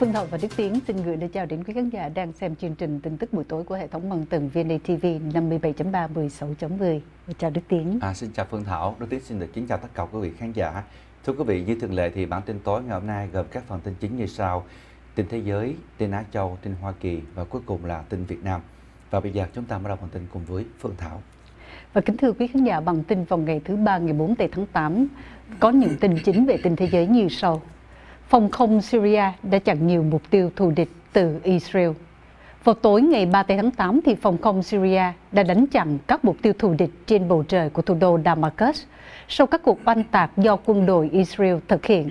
Phương Thọ và Đức Tiến xin gửi lời chào đến quý khán giả đang xem chương trình tin tức buổi tối của hệ thống bằng tường VNTV 57.3 16.10. Chào Đức Tiến. À, xin chào Phương Thảo. Đức Tiến xin được kính chào tất cả quý vị khán giả. Thưa quý vị, như thường lệ thì bản tin tối ngày hôm nay gồm các phần tin chính như sau tin thế giới, tin Á Châu, tin Hoa Kỳ và cuối cùng là tin Việt Nam. Và bây giờ chúng ta bắt đầu bản tin cùng với Phương Thảo. Và kính thưa quý khán giả, bản tin vào ngày thứ ba ngày 4 tháng 8 có những tin chính về tin thế giới như sau. Phòng không Syria đã chặn nhiều mục tiêu thù địch từ Israel. Vào tối ngày 3 tháng 8 thì phòng không Syria đã đánh chặn các mục tiêu thù địch trên bầu trời của thủ đô Damascus sau các cuộc oanh tạc do quân đội Israel thực hiện.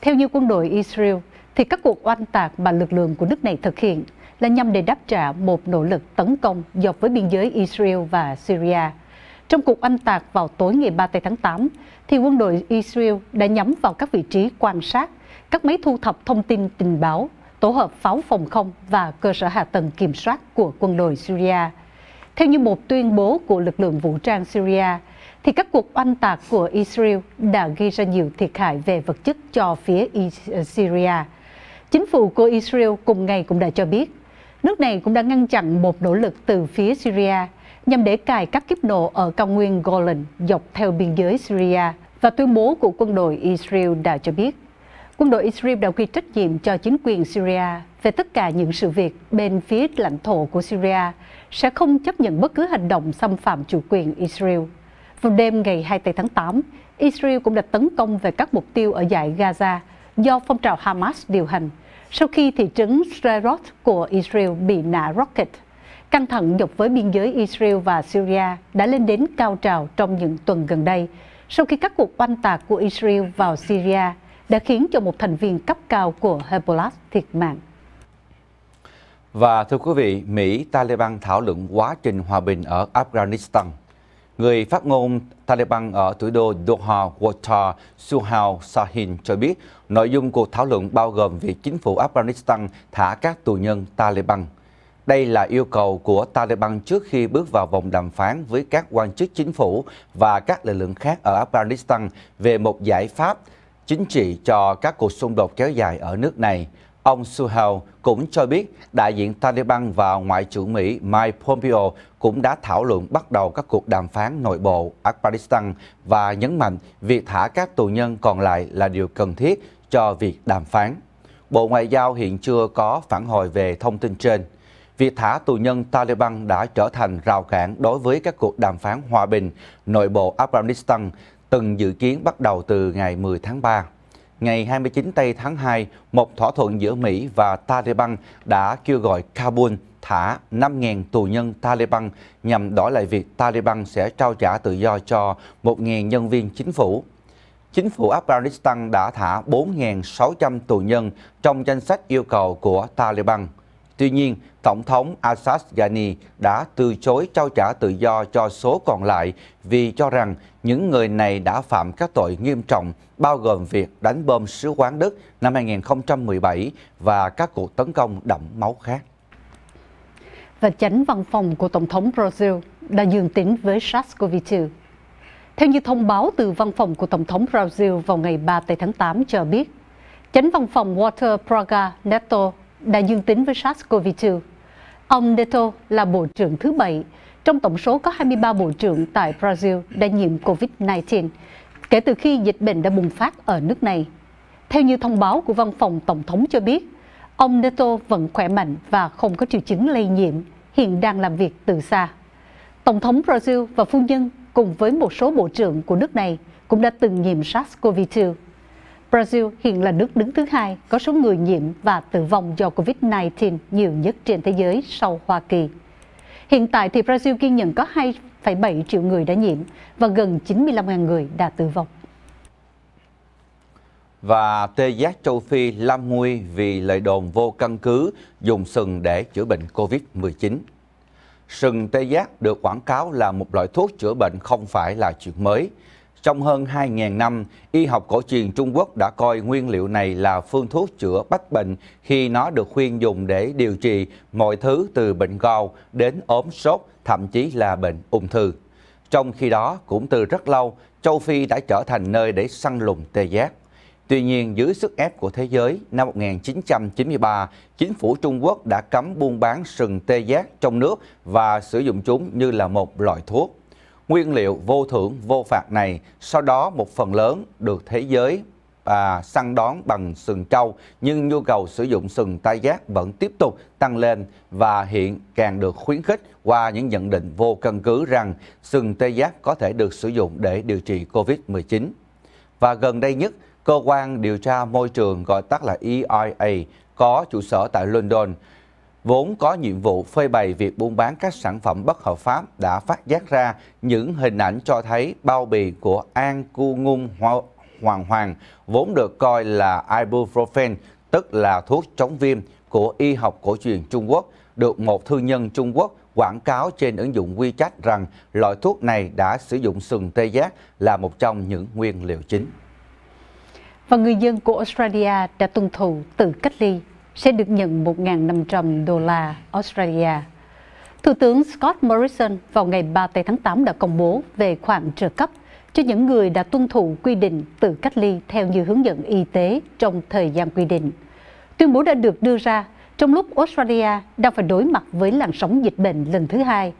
Theo như quân đội Israel, thì các cuộc oanh tạc mà lực lượng của nước này thực hiện là nhằm để đáp trả một nỗ lực tấn công dọc với biên giới Israel và Syria. Trong cuộc oanh tạc vào tối ngày 3 tháng 8, thì quân đội Israel đã nhắm vào các vị trí quan sát, các máy thu thập thông tin tình báo, tổ hợp pháo phòng không và cơ sở hạ tầng kiểm soát của quân đội Syria. Theo như một tuyên bố của lực lượng vũ trang Syria, thì các cuộc oanh tạc của Israel đã gây ra nhiều thiệt hại về vật chất cho phía Syria. Chính phủ của Israel cùng ngày cũng đã cho biết, nước này cũng đã ngăn chặn một nỗ lực từ phía Syria nhằm để cài các kiếp nổ ở cao nguyên Golan dọc theo biên giới Syria và tuyên bố của quân đội Israel đã cho biết. Quân đội Israel đã quy trách nhiệm cho chính quyền Syria về tất cả những sự việc bên phía lãnh thổ của Syria sẽ không chấp nhận bất cứ hành động xâm phạm chủ quyền Israel. Vào đêm ngày 24 tháng 8, Israel cũng đã tấn công về các mục tiêu ở dải Gaza do phong trào Hamas điều hành – sau khi thị trấn Sderot của Israel bị nã rocket. Căng thẳng dọc với biên giới Israel và Syria đã lên đến cao trào trong những tuần gần đây, sau khi các cuộc oanh tạc của Israel vào Syria đã khiến cho một thành viên cấp cao của Hezbollah thiệt mạng. Và thưa quý vị, Mỹ, Taliban thảo luận quá trình hòa bình ở Afghanistan – Người phát ngôn Taliban ở thủ đô Doha, Qatar, Suhail Sahin cho biết nội dung cuộc thảo luận bao gồm việc chính phủ Afghanistan thả các tù nhân Taliban. Đây là yêu cầu của Taliban trước khi bước vào vòng đàm phán với các quan chức chính phủ và các lực lượng khác ở Afghanistan về một giải pháp chính trị cho các cuộc xung đột kéo dài ở nước này. Ông Suhail cũng cho biết đại diện Taliban và Ngoại trưởng Mỹ Mike Pompeo cũng đã thảo luận bắt đầu các cuộc đàm phán nội bộ Afghanistan và nhấn mạnh việc thả các tù nhân còn lại là điều cần thiết cho việc đàm phán. Bộ Ngoại giao hiện chưa có phản hồi về thông tin trên. Việc thả tù nhân Taliban đã trở thành rào cản đối với các cuộc đàm phán hòa bình nội bộ Afghanistan từng dự kiến bắt đầu từ ngày 10 tháng 3 ngày 29 tây tháng 2, một thỏa thuận giữa Mỹ và Taliban đã kêu gọi Kabul thả 5.000 tù nhân Taliban nhằm đổi lại việc Taliban sẽ trao trả tự do cho 1.000 nhân viên chính phủ. Chính phủ Afghanistan đã thả 4.600 tù nhân trong danh sách yêu cầu của Taliban. Tuy nhiên, Tổng thống Assad Ghani đã từ chối trao trả tự do cho số còn lại vì cho rằng những người này đã phạm các tội nghiêm trọng bao gồm việc đánh bom sứ quán Đức năm 2017 và các cuộc tấn công đẫm máu khác. Và chánh văn phòng của Tổng thống Brazil đã dương tính với SARS-CoV-2. Theo như thông báo từ văn phòng của Tổng thống Brazil vào ngày 3 tây tháng 8 cho biết, chánh văn phòng Walter Praga Neto đã dương tính với SARS-CoV-2. Ông Neto là bộ trưởng thứ bảy trong tổng số có 23 bộ trưởng tại Brazil đã nhiễm COVID-19 kể từ khi dịch bệnh đã bùng phát ở nước này. Theo như thông báo của văn phòng tổng thống cho biết, ông Neto vẫn khỏe mạnh và không có triệu chứng lây nhiễm, hiện đang làm việc từ xa. Tổng thống Brazil và phu nhân cùng với một số bộ trưởng của nước này cũng đã từng nhiễm SARS-CoV-2 Brazil hiện là nước đứng thứ hai có số người nhiễm và tử vong do COVID-19 nhiều nhất trên thế giới sau Hoa Kỳ. Hiện tại thì Brazil ghi nhận có 2,7 triệu người đã nhiễm và gần 95.000 người đã tử vong. Và tê giác châu Phi lam nguy vì lời đồn vô căn cứ dùng sừng để chữa bệnh COVID-19. Sừng tê giác được quảng cáo là một loại thuốc chữa bệnh không phải là chuyện mới – trong hơn 2.000 năm, y học cổ truyền Trung Quốc đã coi nguyên liệu này là phương thuốc chữa bách bệnh khi nó được khuyên dùng để điều trị mọi thứ từ bệnh gao đến ốm sốt, thậm chí là bệnh ung thư. Trong khi đó, cũng từ rất lâu, châu Phi đã trở thành nơi để săn lùng tê giác. Tuy nhiên, dưới sức ép của thế giới, năm 1993, chính phủ Trung Quốc đã cấm buôn bán sừng tê giác trong nước và sử dụng chúng như là một loại thuốc. Nguyên liệu vô thưởng vô phạt này sau đó một phần lớn được thế giới à, săn đón bằng sừng trâu nhưng nhu cầu sử dụng sừng tê giác vẫn tiếp tục tăng lên và hiện càng được khuyến khích qua những nhận định vô căn cứ rằng sừng tê giác có thể được sử dụng để điều trị COVID-19. Và gần đây nhất, cơ quan điều tra môi trường gọi tắt là EIA có trụ sở tại London vốn có nhiệm vụ phơi bày việc buôn bán các sản phẩm bất hợp pháp đã phát giác ra những hình ảnh cho thấy bao bì của An Cu Ngung Hoàng Hoàng vốn được coi là ibuprofen, tức là thuốc chống viêm của y học cổ truyền Trung Quốc, được một thư nhân Trung Quốc quảng cáo trên ứng dụng WeChat rằng loại thuốc này đã sử dụng sừng tê giác là một trong những nguyên liệu chính. Và người dân của Australia đã tuân thủ tự cách ly sẽ được nhận 1.500 đô la Australia. Thủ tướng Scott Morrison vào ngày 3 tây tháng 8 đã công bố về khoản trợ cấp cho những người đã tuân thủ quy định tự cách ly theo như hướng dẫn y tế trong thời gian quy định. Tuyên bố đã được đưa ra trong lúc Australia đang phải đối mặt với làn sóng dịch bệnh lần thứ hai.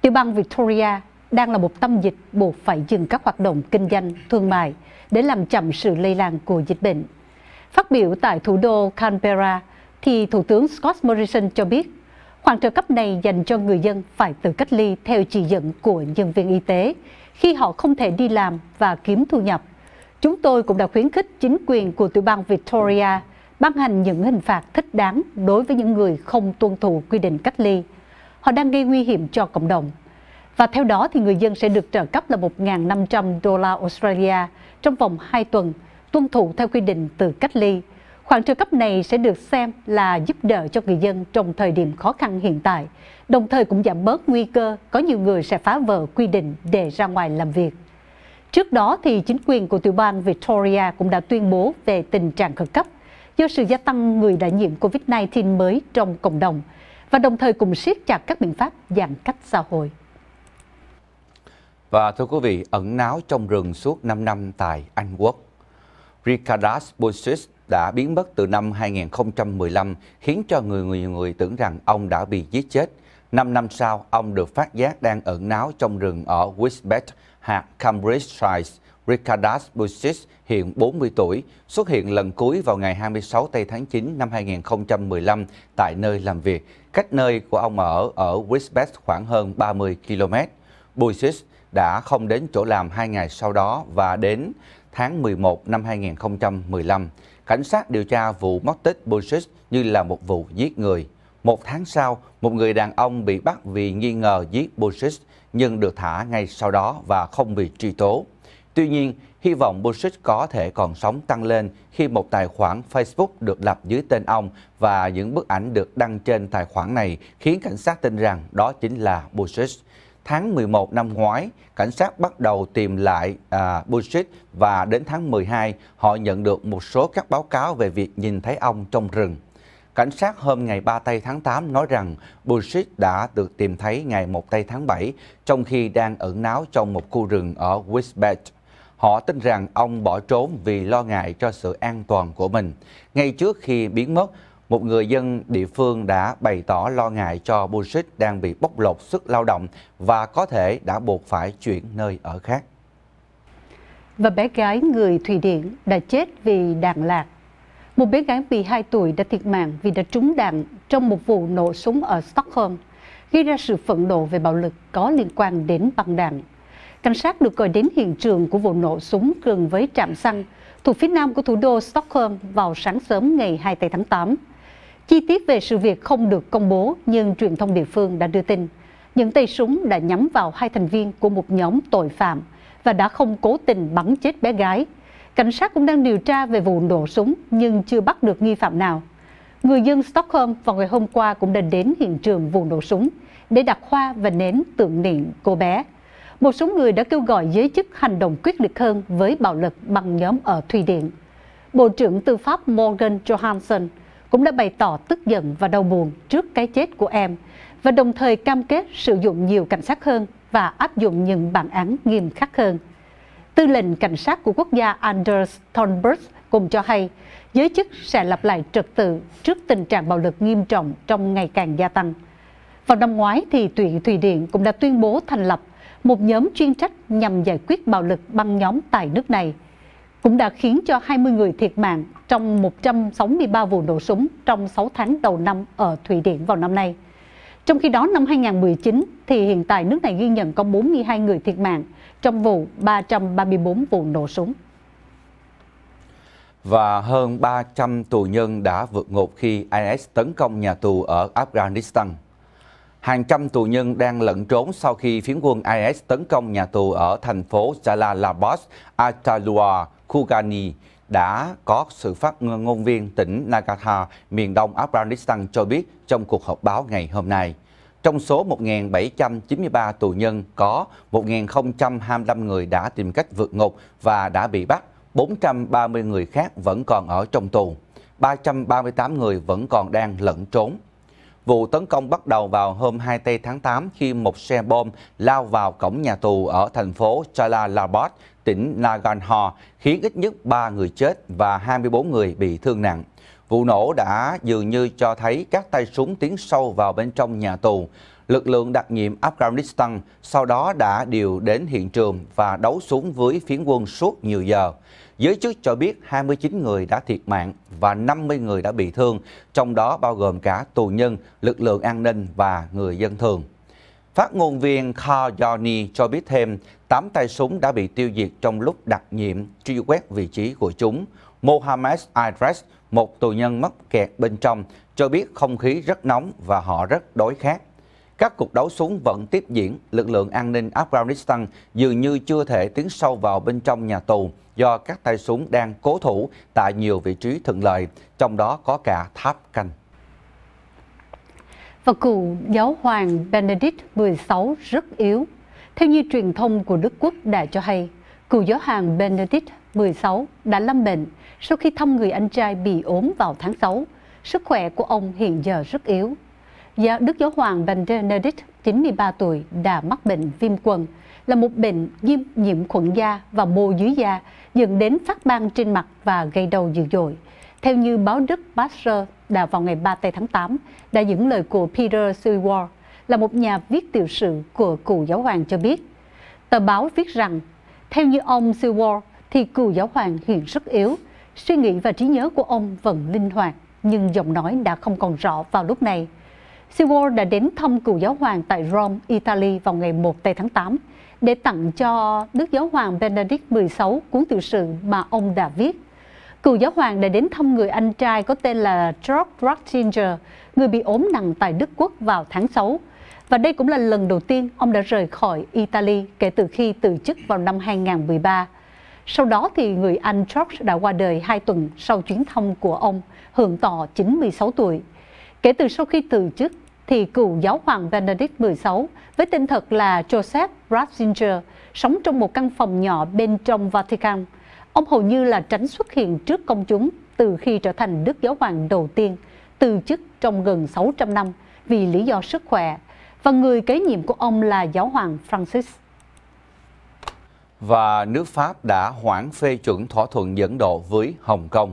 Tiểu bang Victoria đang là một tâm dịch buộc phải dừng các hoạt động kinh doanh, thương mại để làm chậm sự lây lan của dịch bệnh. Phát biểu tại thủ đô Canberra, thì Thủ tướng Scott Morrison cho biết khoản trợ cấp này dành cho người dân phải tự cách ly theo chỉ dẫn của nhân viên y tế khi họ không thể đi làm và kiếm thu nhập. Chúng tôi cũng đã khuyến khích chính quyền của tiểu bang Victoria ban hành những hình phạt thích đáng đối với những người không tuân thủ quy định cách ly. Họ đang gây nguy hiểm cho cộng đồng. Và theo đó thì người dân sẽ được trợ cấp là 1.500 đô la Australia trong vòng 2 tuần, tuân thủ theo quy định từ cách ly Khoản trợ cấp này sẽ được xem là giúp đỡ cho người dân trong thời điểm khó khăn hiện tại, đồng thời cũng giảm bớt nguy cơ có nhiều người sẽ phá vỡ quy định để ra ngoài làm việc. Trước đó, thì chính quyền của tiểu bang Victoria cũng đã tuyên bố về tình trạng khẩn cấp do sự gia tăng người đã nhiễm COVID-19 mới trong cộng đồng và đồng thời cùng siết chặt các biện pháp giãn cách xã hội. Và thưa quý vị, ẩn náu trong rừng suốt 5 năm tại Anh Quốc, Ricardas Bosis đã biến mất từ năm 2015 khiến cho người người người tưởng rằng ông đã bị giết chết. Năm năm sau, ông được phát giác đang ẩn náu trong rừng ở Wisbech, hạt Cambridgeshire. Ricardas Busis, hiện 40 tuổi, xuất hiện lần cuối vào ngày 26 tây tháng 9 năm 2015 tại nơi làm việc, cách nơi của ông ở ở Wisbech khoảng hơn 30 km. Busis đã không đến chỗ làm hai ngày sau đó và đến tháng 11 năm 2015 cảnh sát điều tra vụ mất tích Bushis như là một vụ giết người. Một tháng sau, một người đàn ông bị bắt vì nghi ngờ giết Bushis nhưng được thả ngay sau đó và không bị truy tố. Tuy nhiên, hy vọng Bushis có thể còn sống tăng lên khi một tài khoản Facebook được lập dưới tên ông và những bức ảnh được đăng trên tài khoản này khiến cảnh sát tin rằng đó chính là Bushis tháng 11 năm ngoái, cảnh sát bắt đầu tìm lại à, Bushit và đến tháng 12, họ nhận được một số các báo cáo về việc nhìn thấy ông trong rừng. Cảnh sát hôm ngày 3 tây tháng 8 nói rằng Bushit đã được tìm thấy ngày 1 tây tháng 7 trong khi đang ẩn náu trong một khu rừng ở Wisbech. Họ tin rằng ông bỏ trốn vì lo ngại cho sự an toàn của mình. Ngay trước khi biến mất, một người dân địa phương đã bày tỏ lo ngại cho Bushid đang bị bóc lột sức lao động và có thể đã buộc phải chuyển nơi ở khác. Và bé gái người Thụy Điển đã chết vì đạn lạc. Một bé gái 12 tuổi đã thiệt mạng vì đã trúng đạn trong một vụ nổ súng ở Stockholm, gây ra sự phẫn nộ về bạo lực có liên quan đến băng đạn. Cảnh sát được gọi đến hiện trường của vụ nổ súng gần với trạm xăng thuộc phía nam của thủ đô Stockholm vào sáng sớm ngày 2 tháng 8. Chi tiết về sự việc không được công bố nhưng truyền thông địa phương đã đưa tin những tay súng đã nhắm vào hai thành viên của một nhóm tội phạm và đã không cố tình bắn chết bé gái. Cảnh sát cũng đang điều tra về vụ nổ súng nhưng chưa bắt được nghi phạm nào. Người dân Stockholm vào ngày hôm qua cũng đã đến hiện trường vụ nổ súng để đặt hoa và nến tượng niệm cô bé. Một số người đã kêu gọi giới chức hành động quyết liệt hơn với bạo lực bằng nhóm ở Thụy điện. Bộ trưởng Tư pháp Morgan Johansson – cũng đã bày tỏ tức giận và đau buồn trước cái chết của em và đồng thời cam kết sử dụng nhiều cảnh sát hơn và áp dụng những bản án nghiêm khắc hơn. Tư lệnh cảnh sát của quốc gia Anders Thornberg cũng cho hay giới chức sẽ lập lại trật tự trước tình trạng bạo lực nghiêm trọng trong ngày càng gia tăng. Vào năm ngoái thì Thụy Thụy Điện cũng đã tuyên bố thành lập một nhóm chuyên trách nhằm giải quyết bạo lực băng nhóm tại nước này cũng đã khiến cho 20 người thiệt mạng trong 163 vụ nổ súng trong 6 tháng đầu năm ở Thụy Điển vào năm nay. Trong khi đó, năm 2019 thì hiện tại nước này ghi nhận có 42 người thiệt mạng trong vụ 334 vụ nổ súng. Và hơn 300 tù nhân đã vượt ngục khi IS tấn công nhà tù ở Afghanistan. Hàng trăm tù nhân đang lẫn trốn sau khi phiến quân IS tấn công nhà tù ở thành phố Jalalabad, Atalua, Kugani đã có sự phát ngôn viên tỉnh Nagata, miền đông Afghanistan cho biết trong cuộc họp báo ngày hôm nay. Trong số 1.793 tù nhân, có 1.025 người đã tìm cách vượt ngục và đã bị bắt, 430 người khác vẫn còn ở trong tù, 338 người vẫn còn đang lẫn trốn. Vụ tấn công bắt đầu vào hôm 2 tây tháng 8 khi một xe bom lao vào cổng nhà tù ở thành phố Jalalabad, tỉnh Nagarhar, khiến ít nhất 3 người chết và 24 người bị thương nặng. Vụ nổ đã dường như cho thấy các tay súng tiến sâu vào bên trong nhà tù. Lực lượng đặc nhiệm Afghanistan sau đó đã điều đến hiện trường và đấu súng với phiến quân suốt nhiều giờ. Giới chức cho biết 29 người đã thiệt mạng và 50 người đã bị thương, trong đó bao gồm cả tù nhân, lực lượng an ninh và người dân thường. Phát ngôn viên Carl Johnny cho biết thêm 8 tay súng đã bị tiêu diệt trong lúc đặc nhiệm truy quét vị trí của chúng. Mohammed Idris, một tù nhân mắc kẹt bên trong, cho biết không khí rất nóng và họ rất đói khát. Các cuộc đấu súng vẫn tiếp diễn, lực lượng an ninh Afghanistan dường như chưa thể tiến sâu vào bên trong nhà tù do các tay súng đang cố thủ tại nhiều vị trí thuận lợi, trong đó có cả tháp canh. Và cựu giáo hoàng Benedict XVI rất yếu. Theo như truyền thông của Đức Quốc đã cho hay, cựu giáo hoàng Benedict XVI đã lâm bệnh sau khi thăm người anh trai bị ốm vào tháng 6. Sức khỏe của ông hiện giờ rất yếu Dạ, Đức Giáo hoàng Benedict, 93 tuổi, đã mắc bệnh viêm quần, là một bệnh nhiễm, nhiễm khuẩn da và mô dưới da, dẫn đến phát ban trên mặt và gây đau dữ dội. Theo như báo Đức Pasteur đã vào ngày 3 tây tháng 8, đã dẫn lời của Peter Seward, là một nhà viết tiểu sử của cựu giáo hoàng cho biết. Tờ báo viết rằng, theo như ông Seward, thì cựu giáo hoàng hiện rất yếu, suy nghĩ và trí nhớ của ông vẫn linh hoạt, nhưng giọng nói đã không còn rõ vào lúc này. Sewall đã đến thăm cựu giáo hoàng tại Rome, Italy vào ngày 1 tây tháng 8 để tặng cho Đức Giáo hoàng Benedict XVI cuốn tiểu sử mà ông đã viết. Cựu giáo hoàng đã đến thăm người anh trai có tên là George Ratzinger, người bị ốm nặng tại Đức Quốc vào tháng 6. Và đây cũng là lần đầu tiên ông đã rời khỏi Italy kể từ khi từ chức vào năm 2013. Sau đó thì người anh George đã qua đời hai tuần sau chuyến thăm của ông, hưởng tọ 96 tuổi. Kể từ sau khi từ chức, thì cựu giáo hoàng Benedict XVI với tên thật là Joseph Ratzinger sống trong một căn phòng nhỏ bên trong Vatican. Ông hầu như là tránh xuất hiện trước công chúng từ khi trở thành Đức Giáo Hoàng đầu tiên, từ chức trong gần 600 năm vì lý do sức khỏe, và người kế nhiệm của ông là Giáo Hoàng Francis. Và nước Pháp đã hoãn phê chuẩn thỏa thuận dẫn độ với Hồng Kông.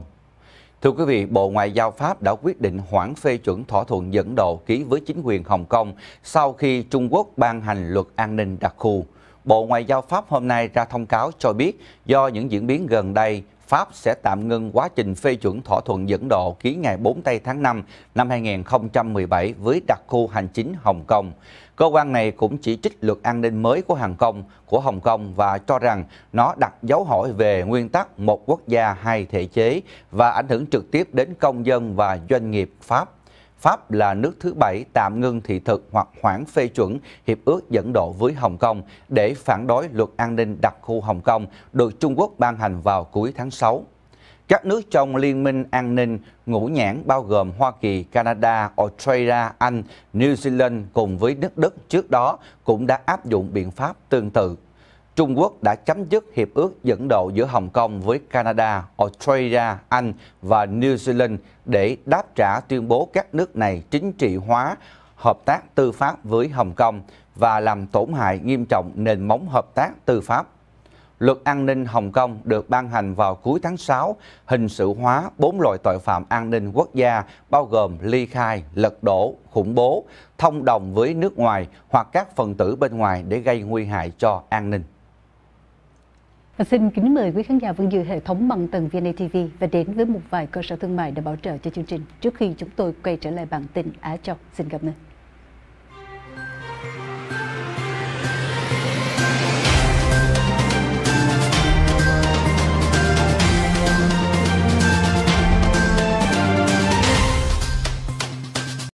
Thưa quý vị, Bộ Ngoại giao Pháp đã quyết định hoãn phê chuẩn thỏa thuận dẫn độ ký với chính quyền Hồng Kông sau khi Trung Quốc ban hành luật an ninh đặc khu. Bộ Ngoại giao Pháp hôm nay ra thông cáo cho biết do những diễn biến gần đây Pháp sẽ tạm ngưng quá trình phê chuẩn thỏa thuận dẫn độ ký ngày 4 tây tháng 5 năm 2017 với đặc khu hành chính Hồng Kông. Cơ quan này cũng chỉ trích luật an ninh mới của Hồng Kông, của Hồng Kông và cho rằng nó đặt dấu hỏi về nguyên tắc một quốc gia hai thể chế và ảnh hưởng trực tiếp đến công dân và doanh nghiệp Pháp. Pháp là nước thứ bảy tạm ngưng thị thực hoặc hoãn phê chuẩn hiệp ước dẫn độ với Hồng Kông để phản đối luật an ninh đặc khu Hồng Kông được Trung Quốc ban hành vào cuối tháng 6. Các nước trong Liên minh An ninh ngũ nhãn bao gồm Hoa Kỳ, Canada, Australia, Anh, New Zealand cùng với nước Đức trước đó cũng đã áp dụng biện pháp tương tự. Trung Quốc đã chấm dứt hiệp ước dẫn độ giữa Hồng Kông với Canada, Australia, Anh và New Zealand để đáp trả tuyên bố các nước này chính trị hóa hợp tác tư pháp với Hồng Kông và làm tổn hại nghiêm trọng nền móng hợp tác tư pháp. Luật an ninh Hồng Kông được ban hành vào cuối tháng 6, hình sự hóa bốn loại tội phạm an ninh quốc gia bao gồm ly khai, lật đổ, khủng bố, thông đồng với nước ngoài hoặc các phần tử bên ngoài để gây nguy hại cho an ninh xin kính mời quý khán giả vẫn giữ hệ thống bằng tầng VnTV và đến với một vài cơ sở thương mại để bảo trợ cho chương trình trước khi chúng tôi quay trở lại bản tin Á Châu. Xin cảm ơn.